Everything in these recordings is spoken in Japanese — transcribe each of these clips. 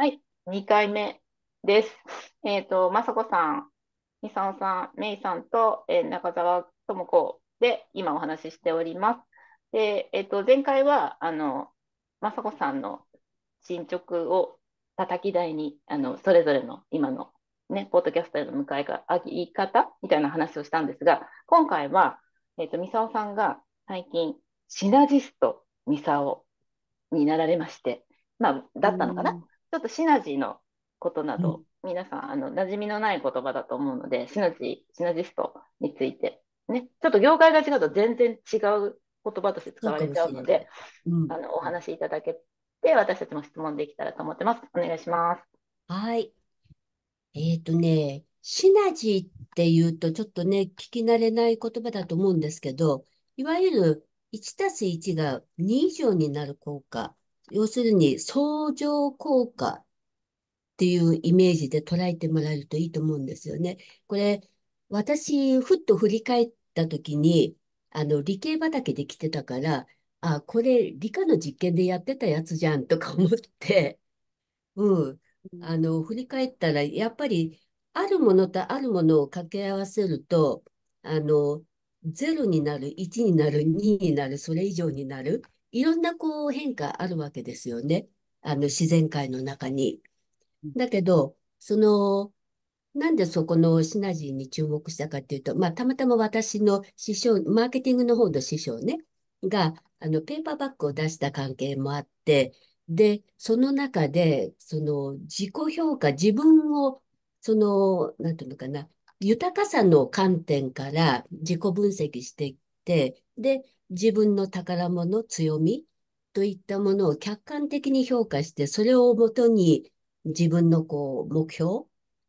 はい、2回目です。えっ、ー、と、まさこさん、みさおさん、めいさんと、えー、中澤智子で今お話ししております。で、えっ、ー、と、前回は、あの、まさこさんの進捗を叩き台に、あの、それぞれの今のね、ポッドキャストへの迎えが、言い方みたいな話をしたんですが、今回は、えっ、ー、と、みさおさんが最近、シナジストみさおになられまして、まあ、だったのかな、ちょっとシナジーのことなど、うん、皆さん、あの、馴染みのない言葉だと思うので、シナジー、シナジストについて、ね、ちょっと業界が違うと全然違う言葉として使われちゃうので、うん、あの、お話しいただけて、私たちも質問できたらと思ってます。お願いします。はい。えっ、ー、とね、シナジーっていうと、ちょっとね、聞き慣れない言葉だと思うんですけど、いわゆる1たす1が2以上になる効果要するに相乗効果っていうイメージで捉えてもらえるといいと思うんですよね。これ、私、ふっと振り返った時に、あの、理系畑で来てたから、あ、これ、理科の実験でやってたやつじゃんとか思って、うん。あの、振り返ったら、やっぱり、あるものとあるものを掛け合わせると、あの、0になる、1になる、2になる、それ以上になる。いろんなこう変化あるわけですよね。あの自然界の中に。だけど、その、なんでそこのシナジーに注目したかっていうと、まあ、たまたま私の師匠、マーケティングの方の師匠ね、が、あの、ペーパーバッグを出した関係もあって、で、その中で、その、自己評価、自分を、その、なんていうのかな、豊かさの観点から自己分析していって、で、自分の宝物、強みといったものを客観的に評価して、それをもとに自分のこう目標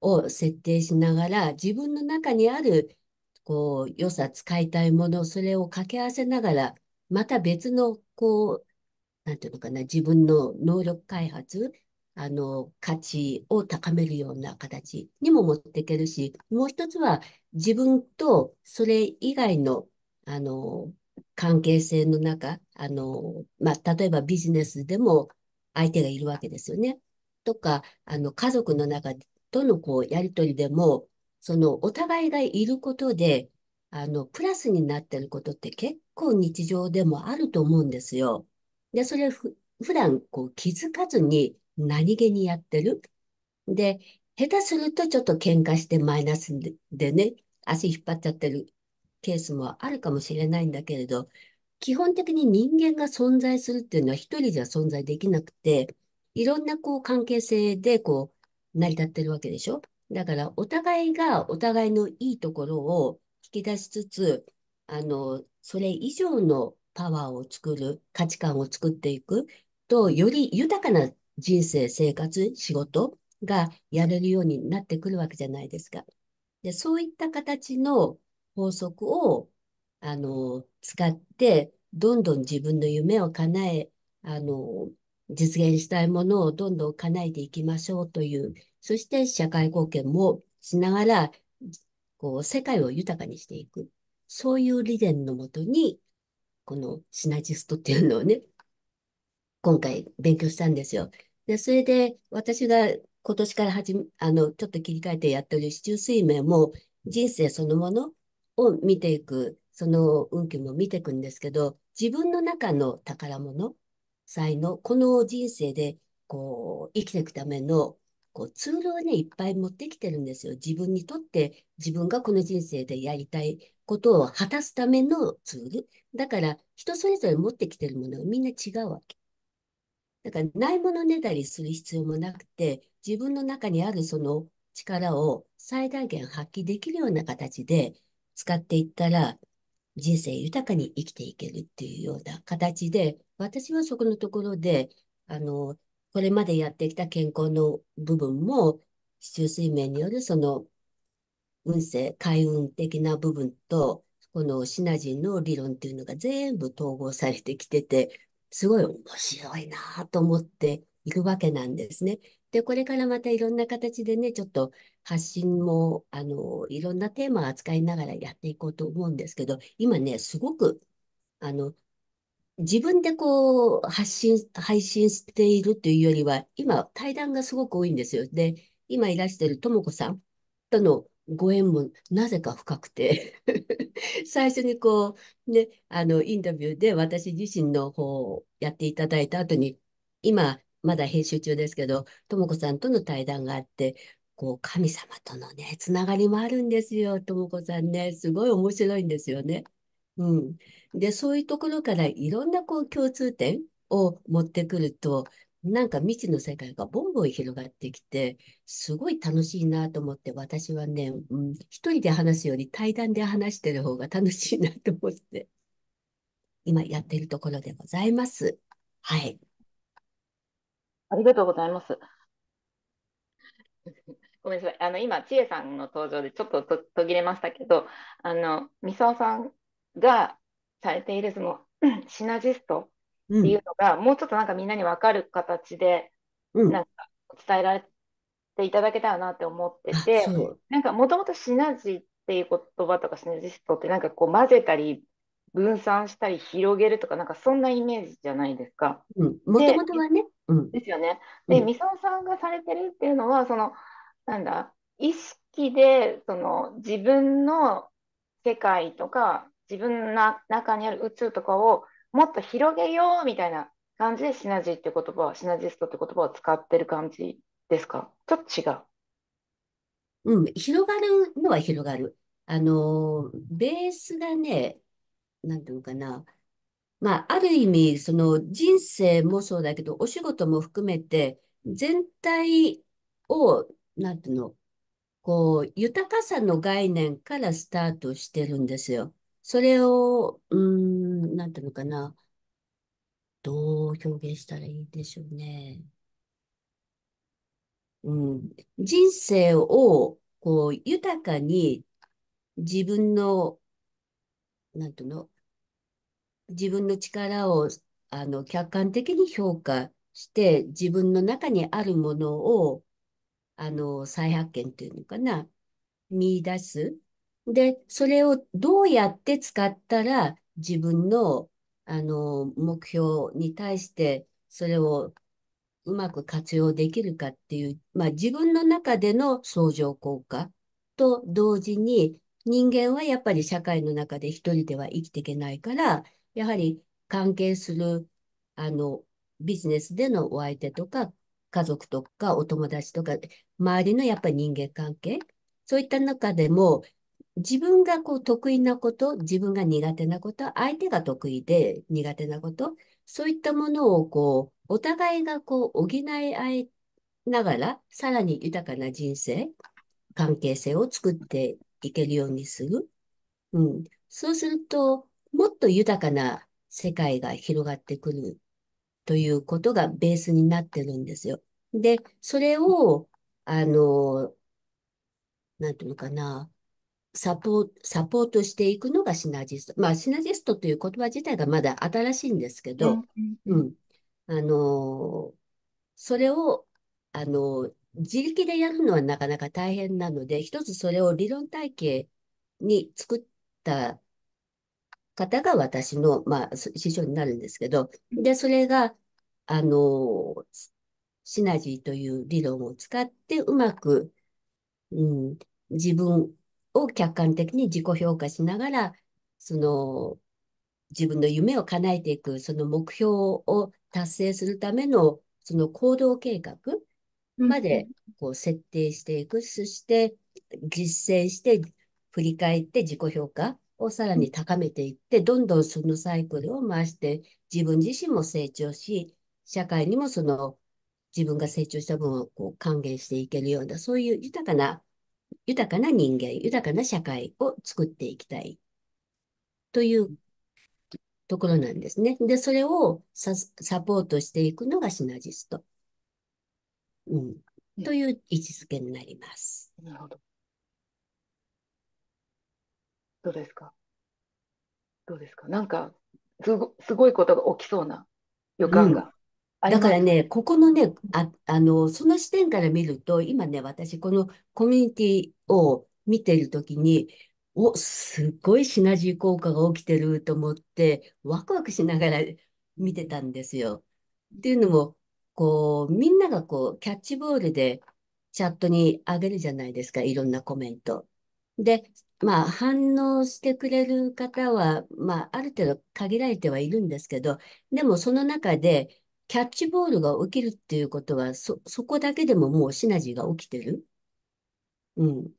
を設定しながら、自分の中にあるこう良さ、使いたいもの、それを掛け合わせながら、また別のこう、なんていうのかな、自分の能力開発、あの、価値を高めるような形にも持っていけるし、もう一つは自分とそれ以外の、あの、関係性の中、あの、まあ、例えばビジネスでも相手がいるわけですよね。とか、あの、家族の中とのこう、やり取りでも、その、お互いがいることで、あの、プラスになってることって結構日常でもあると思うんですよ。で、それふ、普段こう気づかずに何気にやってる。で、下手するとちょっと喧嘩してマイナスでね、足引っ張っちゃってるケースもあるかもしれないんだけれど、基本的に人間が存在するっていうのは一人じゃ存在できなくて、いろんなこう関係性でこう成り立ってるわけでしょだからお互いがお互いのいいところを引き出しつつ、あの、それ以上のパワーを作る、価値観を作っていくと、より豊かな人生、生活、仕事がやれるようになってくるわけじゃないですか。で、そういった形の法則を、あの、使って、どんどん自分の夢を叶え、あの、実現したいものをどんどん叶えていきましょうという、そして社会貢献もしながら、こう、世界を豊かにしていく。そういう理念のもとに、このシナジストっていうのをね、今回勉強したんですよ。で、それで私が今年から始め、あの、ちょっと切り替えてやってる四柱水命も人生そのもの、を見ていく、その運気も見ていくんですけど、自分の中の宝物、才能、この人生で、こう、生きていくための、こう、ツールをね、いっぱい持ってきてるんですよ。自分にとって、自分がこの人生でやりたいことを果たすためのツール。だから、人それぞれ持ってきてるものがみんな違うわけ。だから、ないものねだりする必要もなくて、自分の中にあるその力を最大限発揮できるような形で、使っていったら、人生豊かに生きていけるっていうような形で、私はそこのところで、あの、これまでやってきた健康の部分も、地中水面によるその運勢、開運的な部分と、このシナジーの理論っていうのが全部統合されてきてて、すごい面白いなと思っているわけなんですね。で、これからまたいろんな形でね、ちょっと発信も、あの、いろんなテーマを扱いながらやっていこうと思うんですけど、今ね、すごく、あの、自分でこう、発信、配信しているというよりは、今、対談がすごく多いんですよ。で、今いらしてるともこさんとのご縁もなぜか深くて 最初にこう、ね、あの、インタビューで私自身の方をやっていただいた後に、今、まだ編集中ですけど、ともさんとの対談があって、こう、神様とのね、つながりもあるんですよ、ともさんね。すごい面白いんですよね。うん。で、そういうところからいろんなこう共通点を持ってくると、なんか未知の世界がボンボン広がってきて、すごい楽しいなと思って、私はね、うん、一人で話すより対談で話してる方が楽しいなと思って、今やってるところでございます。はい。ありがとうございます。ごめんなさい。あの、今、ちえさんの登場でちょっとと途切れましたけど、あの、みさおさんがされているその、シナジストっていうのが、もうちょっとなんかみんなに分かる形で、うん、なんか伝えられていただけたらなって思ってて、なんかもともとシナジっていう言葉とかシナジストってなんかこう混ぜたり、分散したり広げるとか、なんかそんなイメージじゃないですか。もともとはね、ですよね。で、みそさんがされてるっていうのは、その、なんだ、意識で、その、自分の世界とか、自分の中にある宇宙とかをもっと広げようみたいな感じでシナジーって言葉シナジストって言葉を使ってる感じですかちょっと違う。うん、広がるのは広がる。あの、ベースがね、なんていうのかな、まあ、ある意味、その人生もそうだけど、お仕事も含めて、全体を、なんていうの、こう、豊かさの概念からスタートしてるんですよ。それを、うーん、なんていうのかな。どう表現したらいいでしょうね。うん、人生を、こう、豊かに自分の、なんていうの、自分の力をあの客観的に評価して自分の中にあるものをあの再発見というのかな見出す。で、それをどうやって使ったら自分のあの目標に対してそれをうまく活用できるかっていう、まあ、自分の中での相乗効果と同時に人間はやっぱり社会の中で一人では生きていけないからやはり関係する、あの、ビジネスでのお相手とか、家族とか、お友達とか、周りのやっぱり人間関係、そういった中でも、自分がこう得意なこと、自分が苦手なこと、相手が得意で苦手なこと、そういったものをこう、お互いがこう補い合いながら、さらに豊かな人生、関係性を作っていけるようにする。うん。そうすると、もっと豊かな世界が広がってくるということがベースになってるんですよ。で、それを、あの、なんていうのかな、サポート、サポートしていくのがシナジスト。まあ、シナジストという言葉自体がまだ新しいんですけど、うん。あの、それを、あの、自力でやるのはなかなか大変なので、一つそれを理論体系に作った方が私の、まあ、師匠になるんですけど、で、それが、あの、シナジーという理論を使ってうまく、うん、自分を客観的に自己評価しながら、その、自分の夢を叶えていく、その目標を達成するための、その行動計画までこう設定していく、そして実践して振り返って自己評価をさらに高めていって、どんどんそのサイクルを回して、自分自身も成長し、社会にもその自分が成長した分をこう還元していけるような、そういう豊かな、豊かな人間、豊かな社会を作っていきたいというところなんですね。で、それをサポートしていくのがシナジスト。うん。という位置づけになります。なるほど。どうですかどうですかなんかすご、すごいことが起きそうな予感が。うん、だからね、ここのね、あ、あの、その視点から見ると、今ね、私、このコミュニティを見ているときに、お、すごいシナジー効果が起きてると思って、ワクワクしながら見てたんですよ。っていうのも、こう、みんながこう、キャッチボールでチャットにあげるじゃないですか、いろんなコメント。で、まあ、反応してくれる方は、まあ、ある程度限られてはいるんですけど、でもその中で、キャッチボールが起きるっていうことは、そ、そこだけでももうシナジーが起きてる。うん。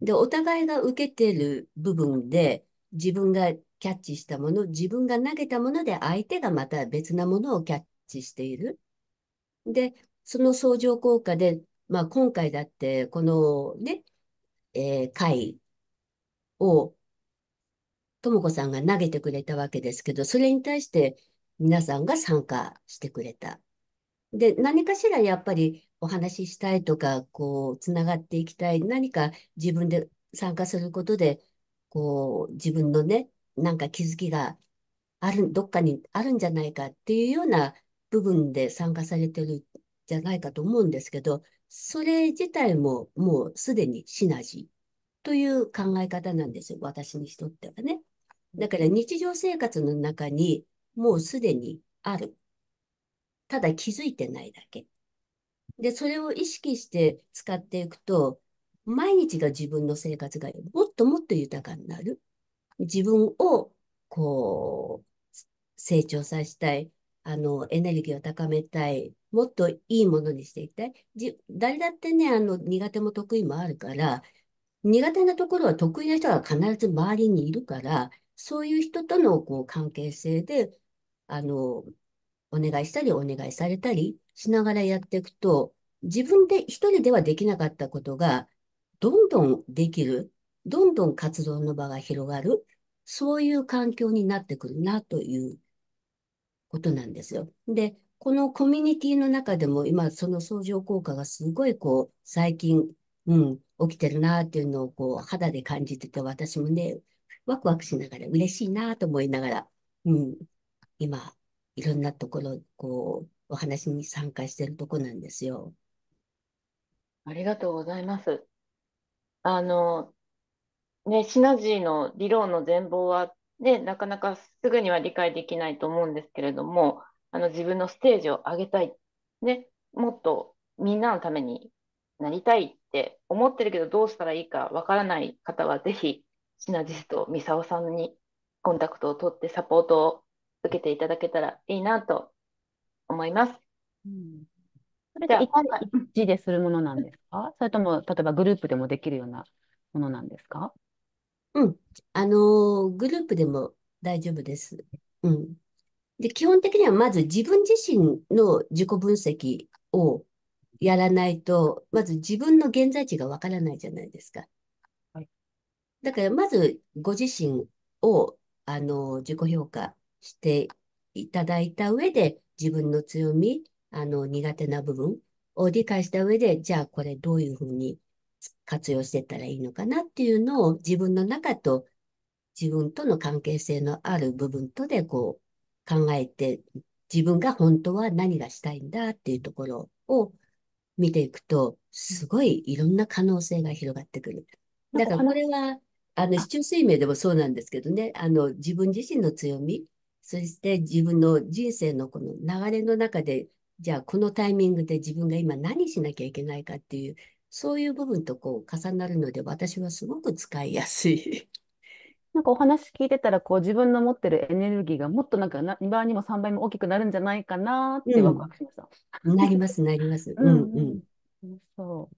で、お互いが受けてる部分で、自分がキャッチしたもの、自分が投げたもので、相手がまた別なものをキャッチしている。で、その相乗効果で、まあ、今回だって、このね、えー、回を、ともさんが投げてくれたわけですけど、それに対して皆さんが参加してくれた。で、何かしらやっぱりお話ししたいとか、こう、つながっていきたい、何か自分で参加することで、こう、自分のね、なんか気づきがある、どっかにあるんじゃないかっていうような部分で参加されてるんじゃないかと思うんですけど、それ自体ももうすでにシナジー。という考え方なんですよ、私にとってはね。だから日常生活の中にもうすでにある。ただ気づいてないだけ。で、それを意識して使っていくと、毎日が自分の生活がもっともっと豊かになる。自分を、こう、成長させたい。あの、エネルギーを高めたい。もっといいものにしていきたい。じ誰だってね、あの、苦手も得意もあるから、苦手なところは得意な人が必ず周りにいるから、そういう人とのこう関係性で、あの、お願いしたりお願いされたりしながらやっていくと、自分で一人ではできなかったことが、どんどんできる、どんどん活動の場が広がる、そういう環境になってくるなということなんですよ。で、このコミュニティの中でも今、その相乗効果がすごいこう、最近うん、起きてるなっていうのをこう肌で感じてて、私もね、ワクワクしながら嬉しいなと思いながら、うん、今、いろんなところ、こう、お話に参加してるとこなんですよ。ありがとうございます。あの、ね、シナジーの理論の全貌は、ね、なかなかすぐには理解できないと思うんですけれども、あの自分のステージを上げたい、ね、もっとみんなのためになりたいって思ってるけどどうしたらいいかわからない方はぜひシナジストミサオさんにコンタクトを取ってサポートを受けていただけたらいいなと思います。うん、それで一致でするものなんですかそれとも例えばグループでもできるようなものなんですかうん。あのー、グループでも大丈夫です。うん。で、基本的にはまず自分自身の自己分析をやらないと、まず自分の現在地がわからないじゃないですか。はい、だから、まずご自身を、あの、自己評価していただいた上で、自分の強み、あの、苦手な部分を理解した上で、じゃあこれどういうふうに活用していったらいいのかなっていうのを自分の中と自分との関係性のある部分とでこう考えて自分が本当は何がしたいんだっていうところを見ていくと、すごいいろんな可能性が広がってくる。だからこれは、あの、四柱推命でもそうなんですけどね、あの、自分自身の強み、そして自分の人生のこの流れの中で、じゃあこのタイミングで自分が今何しなきゃいけないかっていう、そういう部分とこう重なるので、私はすごく使いやすいなんかお話聞いてたら、こう自分の持ってるエネルギーがもっとなんか2倍にも3倍も大きくなるんじゃないかなってワクワクしました。なります、なります。うんうん。そ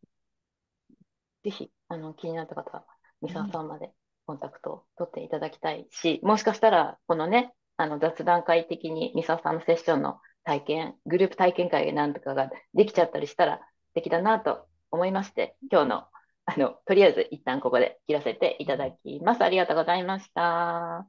う。ぜひ、あの、気になった方は、三沢さんまでコンタクトを取っていただきたいし、もしかしたら、このね、あの雑談会的に三沢さんのセッションの体験、グループ体験会なんとかができちゃったりしたら素敵だなと思いまして、今日のあの、とりあえず一旦ここで切らせていただきます。ありがとうございました。